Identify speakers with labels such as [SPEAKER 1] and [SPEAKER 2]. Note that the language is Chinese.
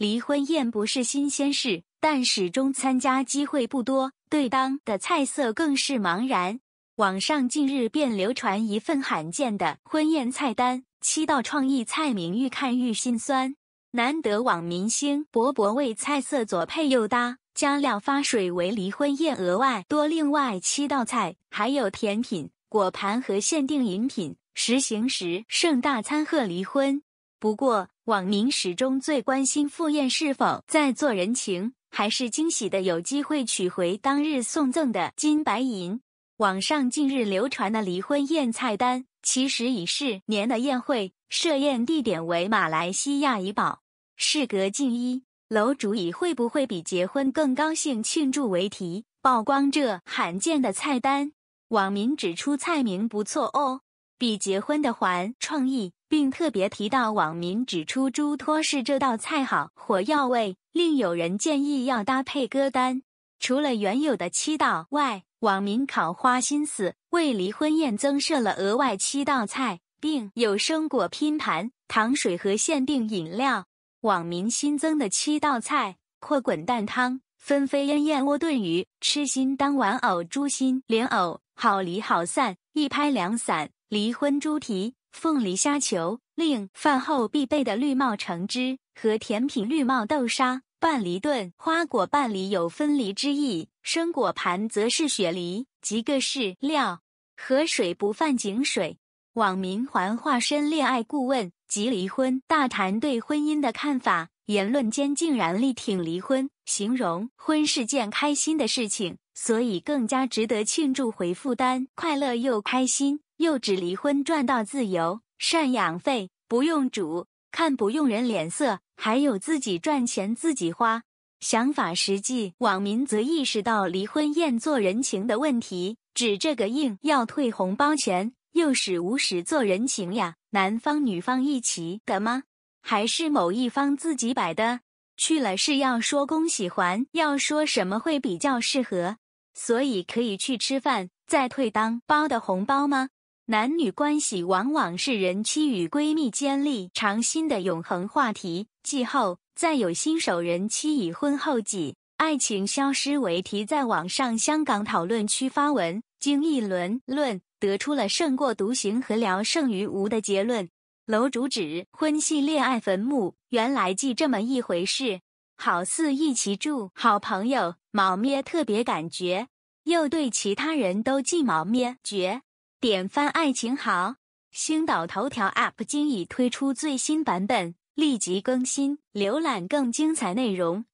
[SPEAKER 1] 离婚宴不是新鲜事，但始终参加机会不多。对当的菜色更是茫然。网上近日便流传一份罕见的婚宴菜单，七道创意菜名，愈看愈心酸。难得网民星博博为菜色左配右搭，加料发水为离婚宴额外多另外七道菜，还有甜品果盘和限定饮品。实行时盛大餐贺离婚，不过。网民始终最关心赴宴是否在做人情，还是惊喜的有机会取回当日送赠的金白银。网上近日流传的离婚宴菜单，其实已是年的宴会，设宴地点为马来西亚怡宝。事隔近一，楼主以会不会比结婚更高兴庆祝为题，曝光这罕见的菜单。网民指出菜名不错哦，比结婚的还创意。并特别提到，网民指出猪托是这道菜好火药味，另有人建议要搭配歌单。除了原有的七道外，网民考花心思为离婚宴增设了额外七道菜，并有生果拼盘、糖水和限定饮料。网民新增的七道菜：或滚蛋汤、纷飞烟燕窝炖鱼、痴心当玩偶猪心、莲藕、好离好散一拍两散、离婚猪蹄。凤梨虾球，另饭后必备的绿帽橙汁和甜品绿帽豆沙拌梨炖花果拌梨有分梨之意，生果盘则是雪梨及各式料。河水不犯井水，网民还化身恋爱顾问及离婚大谈对婚姻的看法，言论间竟然力挺离婚，形容婚是件开心的事情，所以更加值得庆祝。回复单快乐又开心。又指离婚赚到自由，赡养费不用煮，看不用人脸色，还有自己赚钱自己花，想法实际。网民则意识到离婚宴做人情的问题，指这个硬要退红包钱，又是无始做人情呀？男方女方一起的吗？还是某一方自己摆的？去了是要说恭喜，还要说什么会比较适合？所以可以去吃饭，再退当包的红包吗？男女关系往往是人妻与闺蜜间立长新的永恒话题。继后，再有新手人妻已婚后记，爱情消失为题，在网上香港讨论区发文，经一轮论得出了胜过独行和聊胜于无的结论。楼主指婚系恋爱坟墓，原来即这么一回事。好似一起住好朋友，毛咩特别感觉，又对其他人都记毛咩觉。典范爱情好，星岛头条 App 今已推出最新版本，立即更新，浏览更精彩内容。